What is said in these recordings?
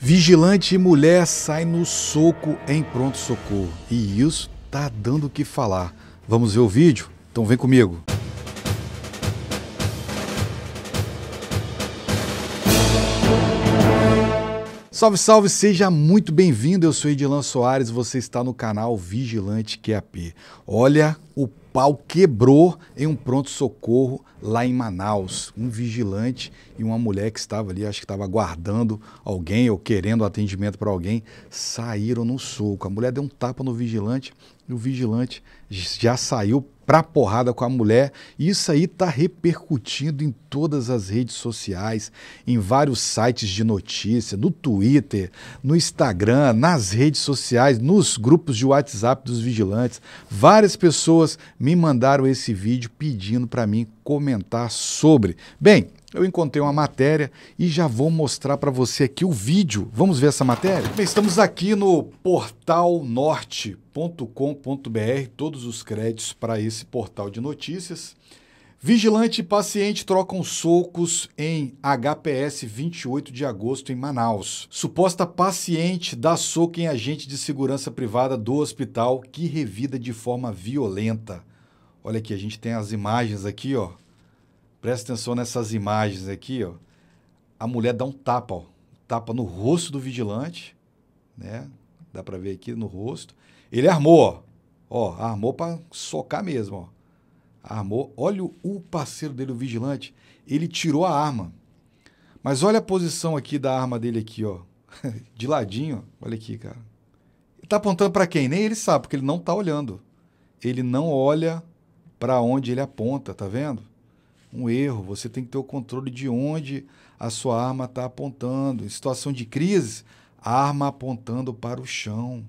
Vigilante e mulher sai no soco em pronto-socorro. E isso tá dando o que falar. Vamos ver o vídeo? Então vem comigo. Salve, salve, seja muito bem-vindo. Eu sou Edilan Soares, você está no canal Vigilante QAP. Olha, o pau quebrou em um pronto-socorro lá em Manaus. Um vigilante e uma mulher que estava ali, acho que estava aguardando alguém ou querendo atendimento para alguém, saíram no soco. A mulher deu um tapa no vigilante e o vigilante já saiu pra porrada com a mulher. Isso aí tá repercutindo em todas as redes sociais, em vários sites de notícia, no Twitter, no Instagram, nas redes sociais, nos grupos de WhatsApp dos vigilantes. Várias pessoas me mandaram esse vídeo pedindo para mim comentar sobre. Bem, eu encontrei uma matéria e já vou mostrar para você aqui o vídeo. Vamos ver essa matéria? Bem, estamos aqui no portalnorte.com.br, todos os créditos para esse portal de notícias. Vigilante e paciente trocam socos em HPS 28 de agosto em Manaus. Suposta paciente dá soco em agente de segurança privada do hospital que revida de forma violenta. Olha aqui, a gente tem as imagens aqui, ó. Presta atenção nessas imagens aqui, ó. A mulher dá um tapa, ó. Tapa no rosto do vigilante, né? Dá para ver aqui no rosto. Ele armou, ó. Ó, armou para socar mesmo, ó. Armou. Olha o, parceiro dele, o vigilante. Ele tirou a arma. Mas olha a posição aqui da arma dele aqui, ó. De ladinho, olha aqui, cara. tá apontando para quem? Nem ele sabe, porque ele não tá olhando. Ele não olha para onde ele aponta, tá vendo? um erro. Você tem que ter o controle de onde a sua arma está apontando. Em situação de crise, arma apontando para o chão.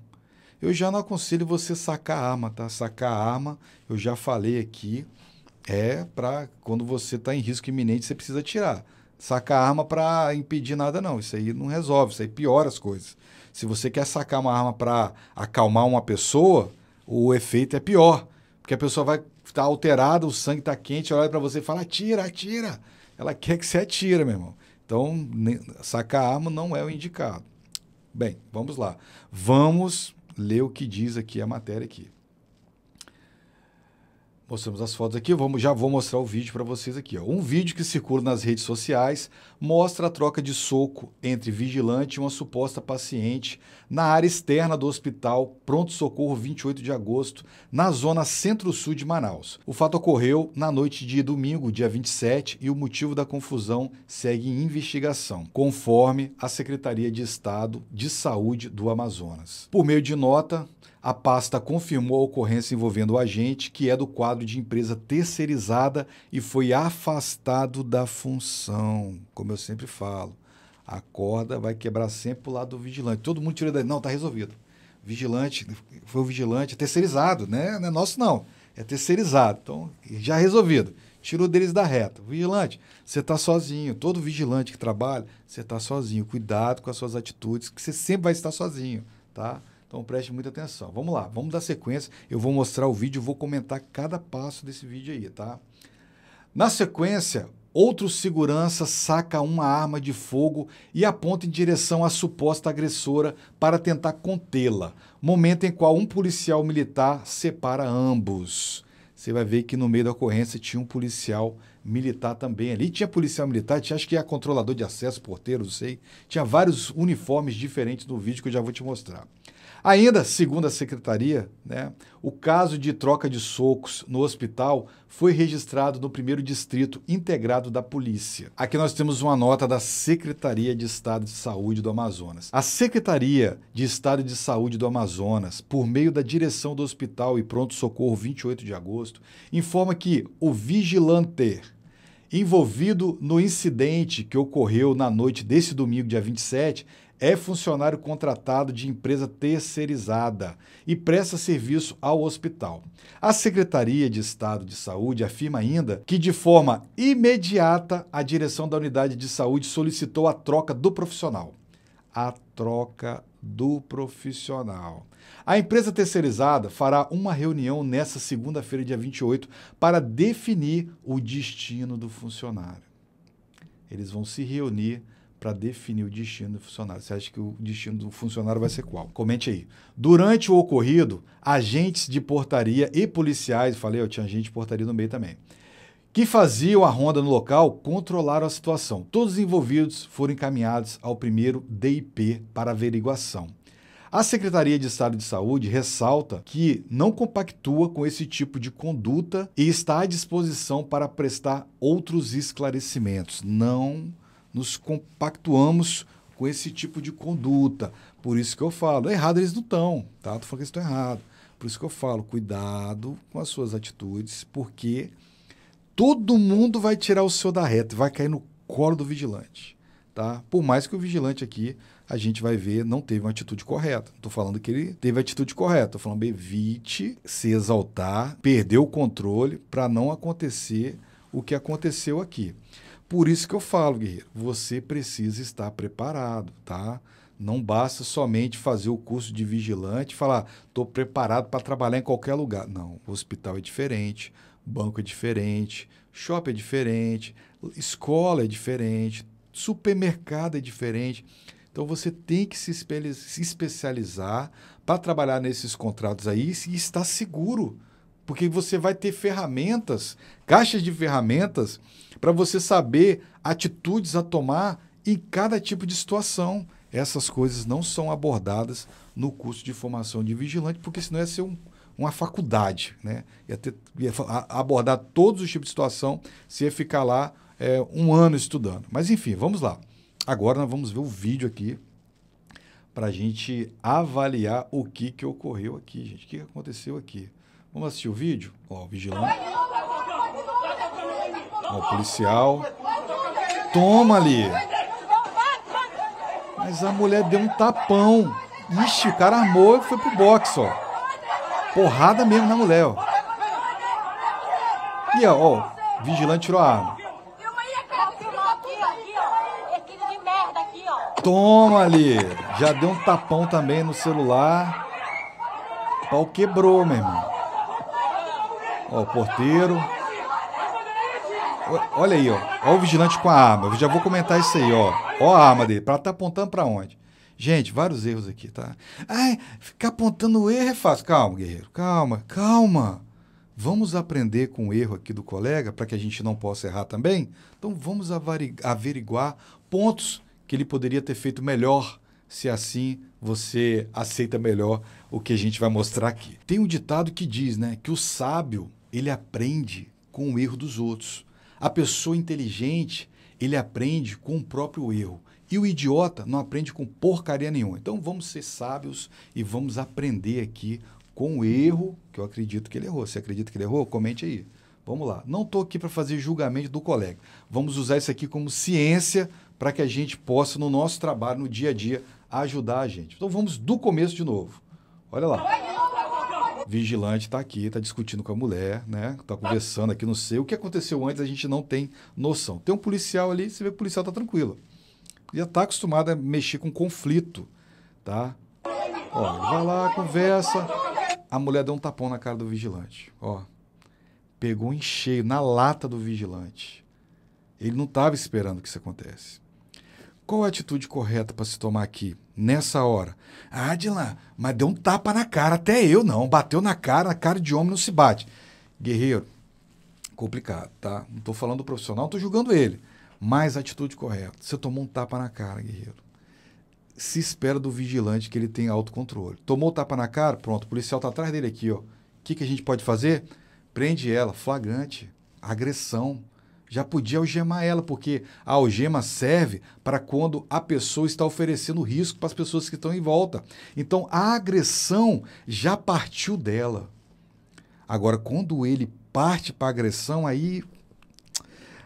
Eu já não aconselho você sacar a arma, tá? Sacar a arma, eu já falei aqui, é para quando você está em risco iminente, você precisa tirar. Sacar a arma para impedir nada, não. Isso aí não resolve, isso aí piora as coisas. Se você quer sacar uma arma para acalmar uma pessoa, o efeito é pior. Porque a pessoa vai está alterada, o sangue está quente, ela olha para você e fala: atira, atira. Ela quer que você atira, meu irmão. Então, sacar arma não é o indicado. Bem, vamos lá. Vamos ler o que diz aqui a matéria aqui. Mostramos as fotos aqui, vamos, já vou mostrar o vídeo para vocês aqui. Ó. Um vídeo que circula nas redes sociais mostra a troca de soco entre vigilante e uma suposta paciente na área externa do hospital Pronto Socorro 28 de agosto, na zona centro-sul de Manaus. O fato ocorreu na noite de domingo, dia 27, e o motivo da confusão segue em investigação, conforme a Secretaria de Estado de Saúde do Amazonas. Por meio de nota, a pasta confirmou a ocorrência envolvendo o agente, que é do quadro de empresa terceirizada e foi afastado da função. Como eu sempre falo, a corda vai quebrar sempre o lado do vigilante. Todo mundo tira daí, não, está resolvido. Vigilante, foi o vigilante, é terceirizado, né? Não é nosso, não. É terceirizado. Então, já resolvido. Tirou deles da reta. Vigilante, você está sozinho. Todo vigilante que trabalha, você está sozinho. Cuidado com as suas atitudes, que você sempre vai estar sozinho, tá? Então preste muita atenção. Vamos lá, vamos dar sequência. Eu vou mostrar o vídeo, vou comentar cada passo desse vídeo aí, tá? Na sequência, outro segurança saca uma arma de fogo e aponta em direção à suposta agressora para tentar contê-la. Momento em qual um policial militar separa ambos. Você vai ver que no meio da ocorrência tinha um policial militar também ali. Tinha policial militar, tinha acho que é controlador de acesso, porteiro, não sei. Tinha vários uniformes diferentes no vídeo que eu já vou te mostrar. Ainda, segundo a secretaria, né, o caso de troca de socos no hospital foi registrado no primeiro distrito integrado da polícia. Aqui nós temos uma nota da Secretaria de Estado de Saúde do Amazonas. A Secretaria de Estado de Saúde do Amazonas, por meio da direção do hospital e pronto-socorro 28 de agosto, informa que o vigilante envolvido no incidente que ocorreu na noite desse domingo, dia 27, é funcionário contratado de empresa terceirizada e presta serviço ao hospital. A Secretaria de Estado de Saúde afirma ainda que, de forma imediata, a direção da unidade de saúde solicitou a troca do profissional. A troca do profissional. A empresa terceirizada fará uma reunião nesta segunda-feira, dia 28, para definir o destino do funcionário. Eles vão se reunir para definir o destino do funcionário. Você acha que o destino do funcionário vai ser qual? Comente aí. Durante o ocorrido, agentes de portaria e policiais, falei, eu tinha agente de portaria no meio também, que faziam a ronda no local, controlaram a situação. Todos os envolvidos foram encaminhados ao primeiro DIP para averiguação. A Secretaria de Estado de Saúde ressalta que não compactua com esse tipo de conduta e está à disposição para prestar outros esclarecimentos. Não nos compactuamos com esse tipo de conduta. Por isso que eu falo, errado eles não estão, tá? Estou falando que eles estão errado. Por isso que eu falo, cuidado com as suas atitudes, porque todo mundo vai tirar o seu da reta, vai cair no colo do vigilante, tá? Por mais que o vigilante aqui, a gente vai ver, não teve uma atitude correta. estou falando que ele teve a atitude correta, estou falando evite se exaltar, perder o controle para não acontecer o que aconteceu aqui. Por isso que eu falo, guerreiro, você precisa estar preparado, tá? Não basta somente fazer o curso de vigilante e falar, estou preparado para trabalhar em qualquer lugar. Não, o hospital é diferente, banco é diferente, shopping é diferente, escola é diferente, supermercado é diferente. Então você tem que se, se especializar para trabalhar nesses contratos aí e estar seguro, porque você vai ter ferramentas, caixas de ferramentas para você saber atitudes a tomar em cada tipo de situação. Essas coisas não são abordadas no curso de formação de vigilante, porque senão ia ser um, uma faculdade, né? Ia, ter, ia abordar todos os tipos de situação se ia ficar lá é, um ano estudando. Mas enfim, vamos lá. Agora nós vamos ver o vídeo aqui para a gente avaliar o que, que ocorreu aqui, gente. O que aconteceu aqui? Vamos assistir o vídeo? Ó, o vigilante. O policial. Toma ali. Mas a mulher deu um tapão. Ixi, o cara armou e foi pro box, ó. Porrada mesmo na mulher, ó. E ó, ó vigilante tirou a arma. Toma ali. Já deu um tapão também no celular. O pau quebrou, meu irmão. Ó, o porteiro. Olha aí, ó. Olha o vigilante com a arma. Eu já vou comentar isso aí, ó. Ó a arma dele. Pra tá apontando para onde? Gente, vários erros aqui, tá? Ai, ficar apontando o erro é fácil. Calma, guerreiro. Calma, calma. Vamos aprender com o erro aqui do colega para que a gente não possa errar também? Então vamos averiguar pontos que ele poderia ter feito melhor. Se assim você aceita melhor o que a gente vai mostrar aqui. Tem um ditado que diz, né, que o sábio ele aprende com o erro dos outros. A pessoa inteligente, ele aprende com o próprio erro. E o idiota não aprende com porcaria nenhuma. Então vamos ser sábios e vamos aprender aqui com o erro, que eu acredito que ele errou. Você acredita que ele errou? Comente aí. Vamos lá. Não estou aqui para fazer julgamento do colega. Vamos usar isso aqui como ciência para que a gente possa, no nosso trabalho, no dia a dia, ajudar a gente. Então vamos do começo de novo. Olha lá vigilante está aqui, está discutindo com a mulher, né? Está conversando aqui, não sei. O que aconteceu antes a gente não tem noção. Tem um policial ali, você vê que o policial está tranquilo. Já está acostumado a mexer com conflito, tá? Ó, vai lá, conversa. A mulher deu um tapão na cara do vigilante. Ó, pegou em cheio, na lata do vigilante. Ele não estava esperando que isso acontece. Qual a atitude correta para se tomar aqui, nessa hora? Ah, Adila, mas deu um tapa na cara, até eu não. Bateu na cara, a cara de homem não se bate. Guerreiro, complicado, tá? Não estou falando do profissional, estou julgando ele. Mas atitude correta. Você tomou um tapa na cara, guerreiro. Se espera do vigilante que ele tenha autocontrole. Tomou o tapa na cara, pronto, o policial está atrás dele aqui, ó. O que, que a gente pode fazer? Prende ela, flagrante, agressão já podia algemar ela, porque a algema serve para quando a pessoa está oferecendo risco para as pessoas que estão em volta. Então a agressão já partiu dela. Agora, quando ele parte para a agressão, aí,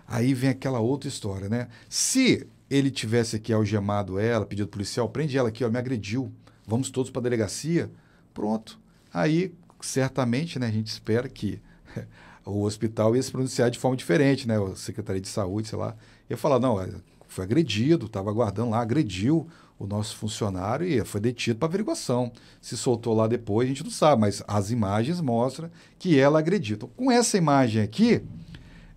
aí vem aquela outra história, né? Se ele tivesse aqui algemado ela, pedido policial, prende ela aqui, ó, me agrediu, vamos todos para a delegacia, pronto. Aí, certamente, né, a gente espera que o hospital ia se pronunciar de forma diferente, né? A Secretaria de Saúde, sei lá, ia falar, não, é, foi agredido, estava aguardando lá, agrediu o nosso funcionário e foi detido para averiguação. Se soltou lá depois, a gente não sabe, mas as imagens mostram que ela agrediu. Então, com essa imagem aqui,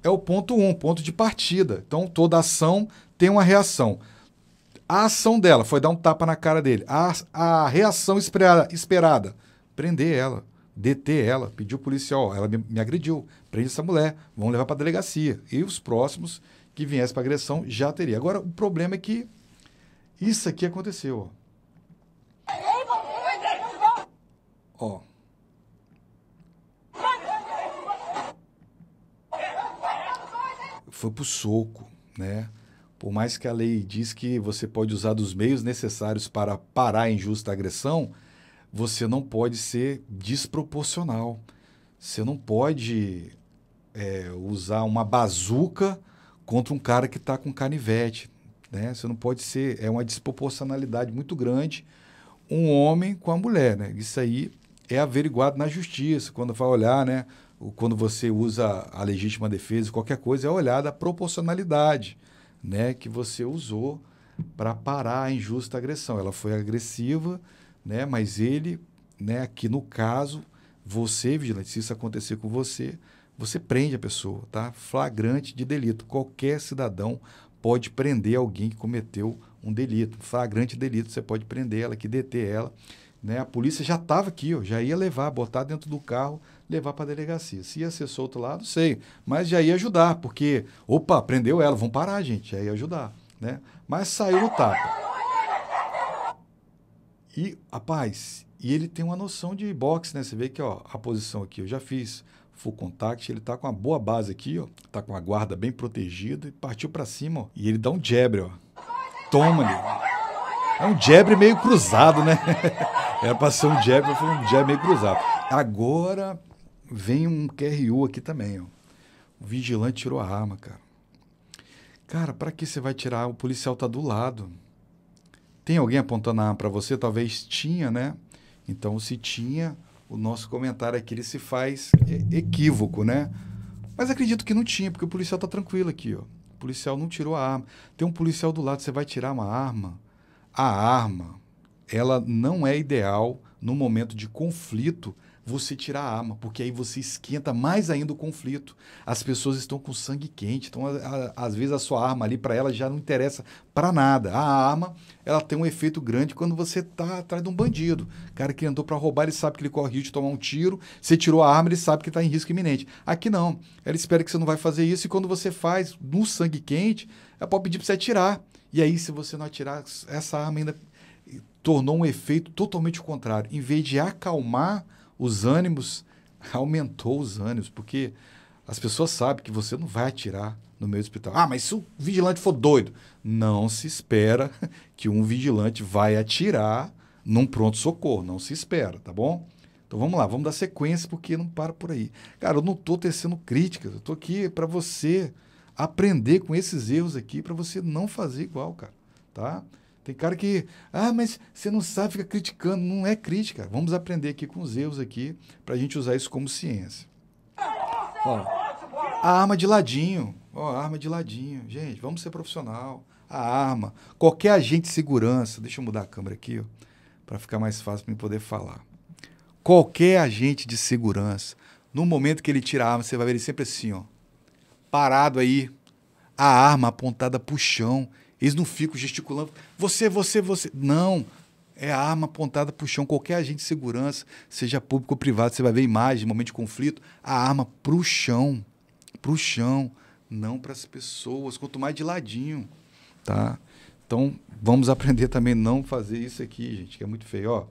é o ponto um, ponto de partida. Então, toda ação tem uma reação. A ação dela foi dar um tapa na cara dele. A, a reação esperada, esperada, prender ela deter ela, pediu o policial, ela me, me, agrediu, prende essa mulher, vamos levar para a delegacia. E os próximos que viessem para agressão já teria. Agora, o problema é que isso aqui aconteceu. Ó. ó. Foi pro soco, né? Por mais que a lei diz que você pode usar dos meios necessários para parar a injusta agressão, você não pode ser desproporcional. Você não pode é, usar uma bazuca contra um cara que está com canivete. Né? Você não pode ser. É uma desproporcionalidade muito grande um homem com a mulher. Né? Isso aí é averiguado na justiça. Quando vai olhar, né? quando você usa a legítima defesa, qualquer coisa, é olhada a proporcionalidade né? que você usou para parar a injusta agressão. Ela foi agressiva né? Mas ele, né? Aqui no caso, você, vigilante, se isso acontecer com você, você prende a pessoa, tá? Flagrante de delito. Qualquer cidadão pode prender alguém que cometeu um delito, flagrante delito, você pode prender ela, que deter ela. Né? A polícia já estava aqui, ó, já ia levar, botar dentro do carro, levar para a delegacia. Se ia ser solto lá, não sei, mas já ia ajudar, porque, opa, prendeu ela, vão parar, gente, já ia ajudar. Né? Mas saiu o tapa. E, rapaz, e ele tem uma noção de boxe, né? Você vê que ó, a posição aqui eu já fiz, full contact, ele tá com uma boa base aqui, ó. Tá com a guarda bem protegida e partiu para cima, ó. E ele dá um jebre, ó. Toma ali. É um jebre meio cruzado, né? Era pra ser um jebre, foi um jebre meio cruzado. Agora vem um QRU aqui também, ó. O vigilante tirou a arma, cara. Cara, para que você vai tirar? O policial tá do lado. Tem alguém apontando a arma para você? Talvez tinha, né? Então, se tinha, o nosso comentário aqui ele se faz equívoco, né? Mas acredito que não tinha, porque o policial está tranquilo aqui, ó. O policial não tirou a arma. Tem um policial do lado, você vai tirar uma arma? A arma, ela não é ideal no momento de conflito você tirar a arma, porque aí você esquenta mais ainda o conflito. As pessoas estão com sangue quente, então a, a, às vezes a sua arma ali para ela já não interessa para nada. A arma, ela tem um efeito grande quando você tá atrás de um bandido. Cara que andou para roubar, ele sabe que ele corre risco de tomar um tiro. Você tirou a arma, ele sabe que está em risco iminente. Aqui não. Ela espera que você não vai fazer isso e quando você faz no sangue quente, ela pode pedir para você atirar. E aí, se você não atirar, essa arma ainda tornou um efeito totalmente contrário. Em vez de acalmar os ânimos, aumentou os ânimos, porque as pessoas sabem que você não vai atirar no meio do hospital. Ah, mas se o vigilante for doido, não se espera que um vigilante vai atirar num pronto-socorro, não se espera, tá bom? Então vamos lá, vamos dar sequência porque não para por aí. Cara, eu não estou tecendo críticas, eu estou aqui para você aprender com esses erros aqui, para você não fazer igual, cara, tá? Tem cara que, ah, mas você não sabe, fica criticando. Não é crítica. Vamos aprender aqui com os erros aqui para a gente usar isso como ciência. Ó, a arma de ladinho. Ó, a arma de ladinho. Gente, vamos ser profissional. A arma, qualquer agente de segurança. Deixa eu mudar a câmera aqui, ó, para ficar mais fácil para mim poder falar. Qualquer agente de segurança, no momento que ele tira a arma, você vai ver ele sempre assim, ó, parado aí, a arma apontada para o chão eles não ficam gesticulando. Você, você, você. Não. É a arma apontada para o chão. Qualquer agente de segurança, seja público ou privado, você vai ver imagem, momento de conflito, a arma para o chão. Para o chão, não para as pessoas. Quanto mais de ladinho. Tá? Então, vamos aprender também não fazer isso aqui, gente, que é muito feio. Ó,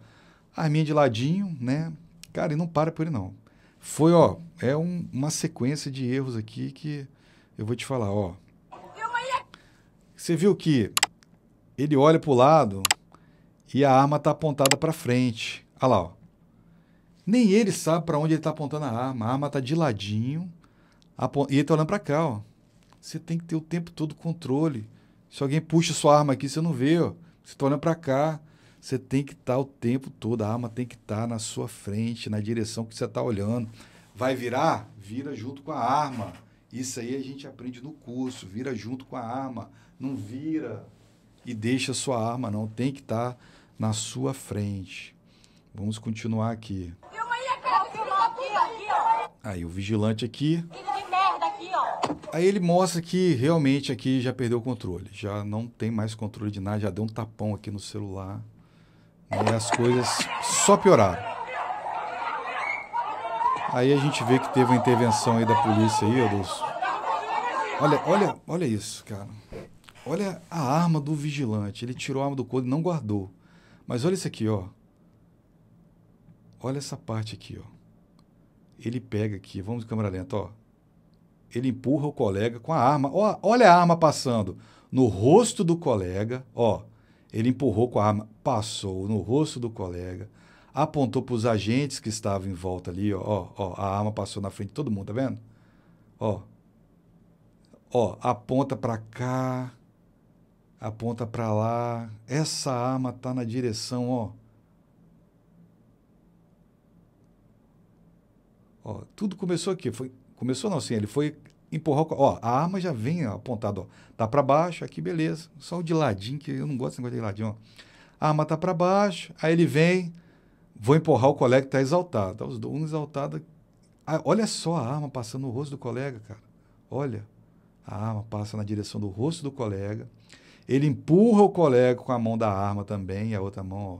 arminha de ladinho, né? Cara, e não para por ele, não. Foi, ó, é um, uma sequência de erros aqui que eu vou te falar, ó. Você viu que ele olha para o lado e a arma está apontada para frente. Olha lá, ó. Nem ele sabe para onde ele está apontando a arma. A arma está de ladinho apont... e ele está olhando para cá. Ó. Você tem que ter o tempo todo controle. Se alguém puxa sua arma aqui, você não vê. Ó. Você está olhando para cá. Você tem que estar tá o tempo todo. A arma tem que estar tá na sua frente, na direção que você está olhando. Vai virar? Vira junto com a arma. Isso aí a gente aprende no curso. Vira junto com a arma não vira e deixa sua arma, não. Tem que estar tá na sua frente. Vamos continuar aqui. Aí o vigilante aqui. Aí ele mostra que realmente aqui já perdeu o controle. Já não tem mais controle de nada, já deu um tapão aqui no celular. Né, e as coisas só pioraram. Aí a gente vê que teve uma intervenção aí da polícia aí, dos... Olha, olha, olha isso, cara. Olha a arma do vigilante. Ele tirou a arma do couro e não guardou. Mas olha isso aqui, ó. Olha essa parte aqui, ó. Ele pega aqui, vamos de câmera lenta, ó. Ele empurra o colega com a arma. Ó, olha a arma passando no rosto do colega, ó. Ele empurrou com a arma, passou no rosto do colega, apontou para os agentes que estavam em volta ali, ó, ó, ó, a arma passou na frente de todo mundo, tá vendo? Ó. Ó, aponta para cá, aponta para lá. Essa arma está na direção, ó. ó. Tudo começou aqui. Foi, começou não, assim, ele foi empurrar. Ó, a arma já vem apontada, ó. Tá para baixo, aqui, beleza. Só o de ladinho, que eu não gosto desse negócio de ladinho, ó. A arma tá para baixo, aí ele vem, vou empurrar o colega que tá exaltado. Tá os dois, um exaltado. Ah, olha só a arma passando no rosto do colega, cara. Olha, a arma passa na direção do rosto do colega ele empurra o colega com a mão da arma também, a outra mão, ó.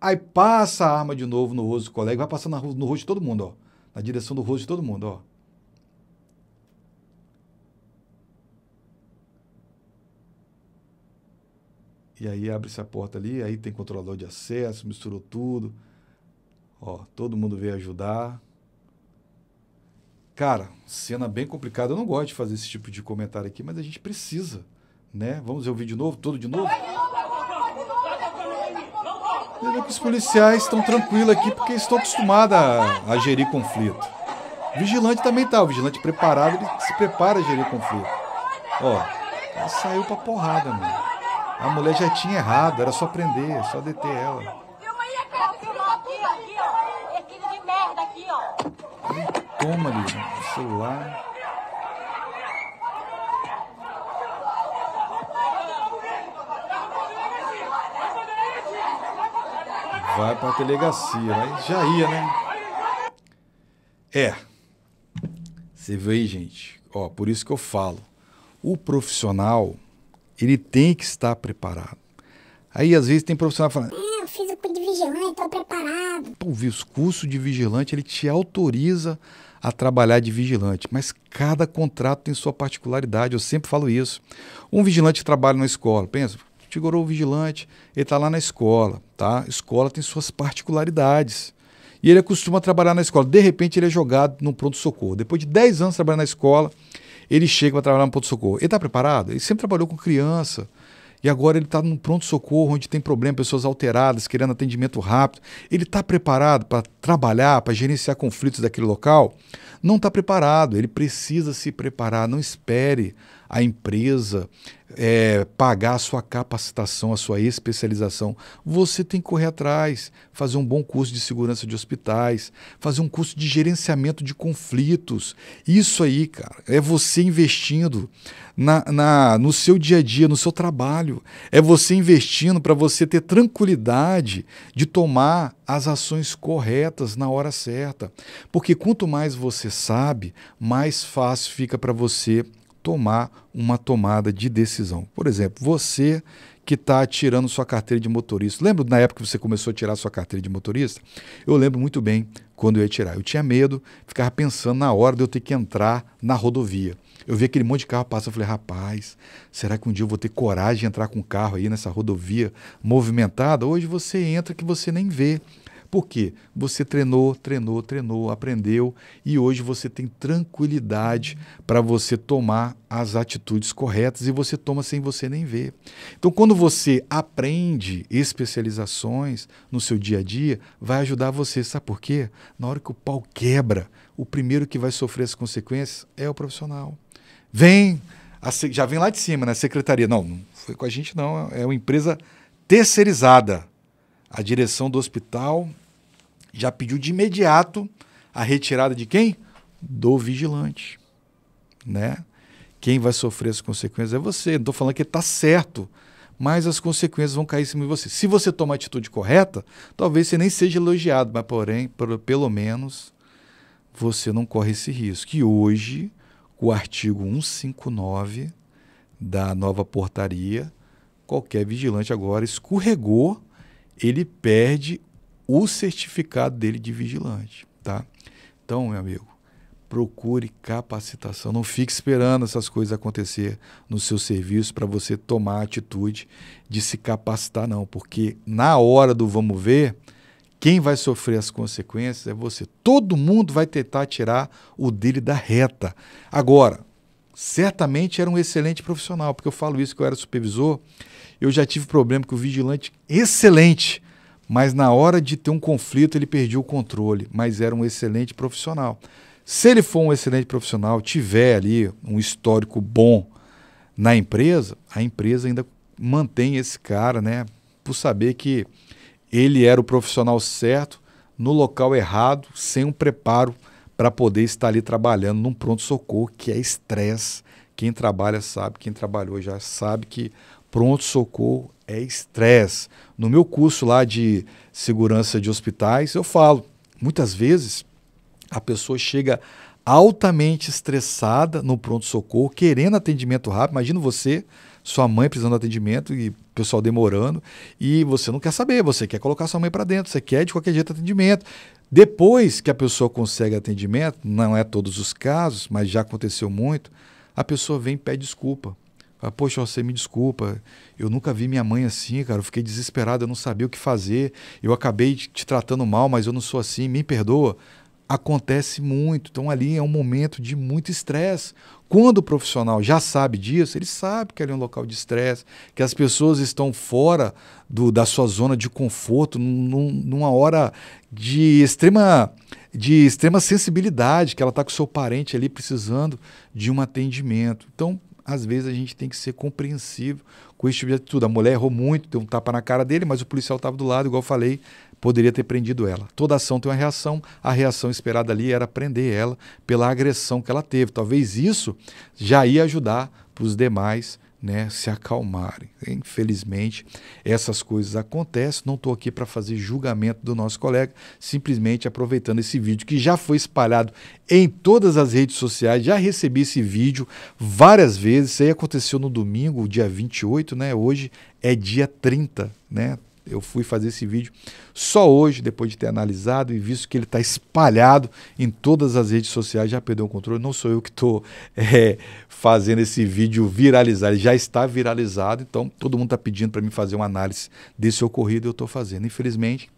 Aí passa a arma de novo no rosto do colega, vai passando no rosto de todo mundo, ó. Na direção do rosto de todo mundo, ó. E aí abre-se a porta ali, aí tem controlador de acesso, misturou tudo. Ó, todo mundo veio ajudar. Cara, cena bem complicada. Eu não gosto de fazer esse tipo de comentário aqui, mas a gente precisa né? Vamos ver o vídeo novo, todo de novo. que os policiais estão tranquilos aqui porque estão acostumados a, gerir conflito. O vigilante também tá, o vigilante preparado, ele se prepara a gerir conflito. Ó, ela saiu pra porrada, mano. A mulher já tinha errado, era só prender, é só deter ela. Toma ali, celular. vai para a delegacia. Mas já ia, né? É. Você vê aí, gente. Ó, por isso que eu falo. O profissional, ele tem que estar preparado. Aí, às vezes, tem profissional falando... Ah, eu fiz o curso de vigilante, estou preparado. Pô, o curso de vigilante, ele te autoriza a trabalhar de vigilante, mas cada contrato tem sua particularidade, eu sempre falo isso. Um vigilante trabalha na escola, pensa, Figurou o vigilante, ele está lá na escola, tá? escola tem suas particularidades. E ele acostuma trabalhar na escola. De repente, ele é jogado no pronto-socorro. Depois de 10 anos trabalhando na escola, ele chega para trabalhar no pronto-socorro. Ele está preparado? Ele sempre trabalhou com criança. E agora ele está num pronto-socorro onde tem problema, pessoas alteradas, querendo atendimento rápido. Ele está preparado para trabalhar, para gerenciar conflitos daquele local? Não está preparado. Ele precisa se preparar. Não espere a empresa, é, pagar a sua capacitação, a sua especialização. Você tem que correr atrás, fazer um bom curso de segurança de hospitais, fazer um curso de gerenciamento de conflitos. Isso aí, cara, é você investindo na, na no seu dia a dia, no seu trabalho. É você investindo para você ter tranquilidade de tomar as ações corretas na hora certa. Porque quanto mais você sabe, mais fácil fica para você tomar uma tomada de decisão. Por exemplo, você que está tirando sua carteira de motorista. Lembra na época que você começou a tirar sua carteira de motorista? Eu lembro muito bem quando eu ia tirar. Eu tinha medo, ficava pensando na hora de eu ter que entrar na rodovia. Eu vi aquele monte de carro passando, eu falei, rapaz, será que um dia eu vou ter coragem de entrar com um carro aí nessa rodovia movimentada? Hoje você entra que você nem vê. Por quê? Você treinou, treinou, treinou, aprendeu e hoje você tem tranquilidade para você tomar as atitudes corretas e você toma sem você nem ver. Então, quando você aprende especializações no seu dia a dia, vai ajudar você. Sabe por quê? Na hora que o pau quebra, o primeiro que vai sofrer as consequências é o profissional. Vem, já vem lá de cima, né? Secretaria. Não, não foi com a gente, não. É uma empresa terceirizada. A direção do hospital já pediu de imediato a retirada de quem? Do vigilante, né? Quem vai sofrer as consequências é você. Não estou falando que está certo, mas as consequências vão cair em cima de você. Se você tomar a atitude correta, talvez você nem seja elogiado, mas porém, pelo menos você não corre esse risco. E hoje, o artigo 159 da nova portaria, qualquer vigilante agora escorregou, ele perde o certificado dele de vigilante, tá? Então, meu amigo, procure capacitação, não fique esperando essas coisas acontecer no seu serviço para você tomar a atitude de se capacitar não, porque na hora do vamos ver, quem vai sofrer as consequências é você. Todo mundo vai tentar tirar o dele da reta. Agora, certamente era um excelente profissional, porque eu falo isso que eu era supervisor, eu já tive problema com o vigilante excelente mas na hora de ter um conflito ele perdeu o controle, mas era um excelente profissional. Se ele for um excelente profissional, tiver ali um histórico bom na empresa, a empresa ainda mantém esse cara, né, por saber que ele era o profissional certo no local errado, sem um preparo para poder estar ali trabalhando num pronto socorro que é estresse. Quem trabalha sabe, quem trabalhou já sabe que pronto socorro é estresse. No meu curso lá de segurança de hospitais, eu falo, muitas vezes a pessoa chega altamente estressada no pronto-socorro, querendo atendimento rápido. Imagina você, sua mãe precisando de atendimento e o pessoal demorando, e você não quer saber, você quer colocar sua mãe para dentro, você quer de qualquer jeito atendimento. Depois que a pessoa consegue atendimento, não é todos os casos, mas já aconteceu muito, a pessoa vem e pede desculpa Poxa, você me desculpa, eu nunca vi minha mãe assim, cara. Eu fiquei desesperado, eu não sabia o que fazer. Eu acabei te tratando mal, mas eu não sou assim, me perdoa. Acontece muito. Então, ali é um momento de muito estresse. Quando o profissional já sabe disso, ele sabe que ali é um local de estresse, que as pessoas estão fora do, da sua zona de conforto, num, numa hora de extrema, de extrema sensibilidade, que ela está com seu parente ali precisando de um atendimento. Então, às vezes a gente tem que ser compreensivo com esse tipo de atitude. A mulher errou muito, deu um tapa na cara dele, mas o policial estava do lado, igual eu falei, poderia ter prendido ela. Toda ação tem uma reação, a reação esperada ali era prender ela pela agressão que ela teve. Talvez isso já ia ajudar para os demais né, se acalmarem. Infelizmente, essas coisas acontecem. Não estou aqui para fazer julgamento do nosso colega, simplesmente aproveitando esse vídeo que já foi espalhado em todas as redes sociais. Já recebi esse vídeo várias vezes. Isso aí aconteceu no domingo, dia 28, né? Hoje é dia 30, né? eu fui fazer esse vídeo só hoje, depois de ter analisado e visto que ele está espalhado em todas as redes sociais, já perdeu o controle. Não sou eu que estou é, fazendo esse vídeo viralizar, ele já está viralizado, então todo mundo está pedindo para mim fazer uma análise desse ocorrido e eu estou fazendo. Infelizmente,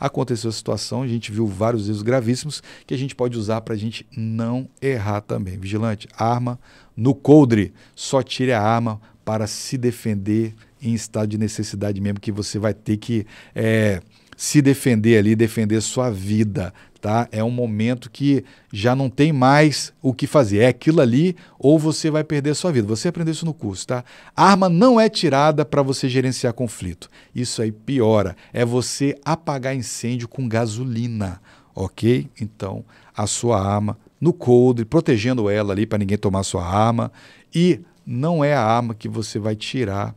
aconteceu a situação, a gente viu vários erros gravíssimos que a gente pode usar para a gente não errar também. Vigilante, arma no coldre, só tire a arma para se defender em estado de necessidade mesmo, que você vai ter que é, se defender ali, defender sua vida, tá? É um momento que já não tem mais o que fazer. É aquilo ali ou você vai perder sua vida. Você aprendeu isso no curso, tá? arma não é tirada para você gerenciar conflito. Isso aí piora. É você apagar incêndio com gasolina, ok? Então, a sua arma no coldre, protegendo ela ali para ninguém tomar sua arma. E não é a arma que você vai tirar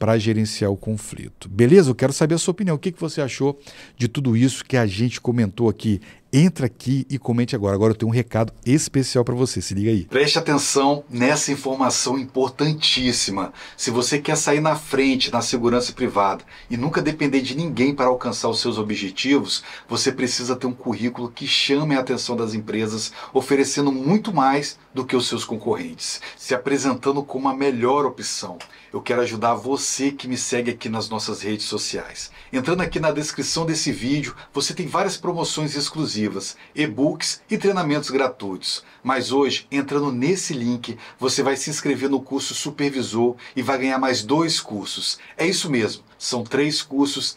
para gerenciar o conflito. Beleza? Eu quero saber a sua opinião. O que, que você achou de tudo isso que a gente comentou aqui? Entra aqui e comente agora. Agora eu tenho um recado especial para você. Se liga aí. Preste atenção nessa informação importantíssima. Se você quer sair na frente na segurança privada e nunca depender de ninguém para alcançar os seus objetivos, você precisa ter um currículo que chame a atenção das empresas, oferecendo muito mais do que os seus concorrentes, se apresentando como a melhor opção. Eu quero ajudar você que me segue aqui nas nossas redes sociais. Entrando aqui na descrição desse vídeo, você tem várias promoções exclusivas exclusivas, e-books e treinamentos gratuitos. Mas hoje, entrando nesse link, você vai se inscrever no curso Supervisor e vai ganhar mais dois cursos. É isso mesmo, são três cursos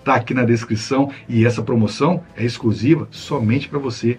está aqui na descrição e essa promoção é exclusiva somente para você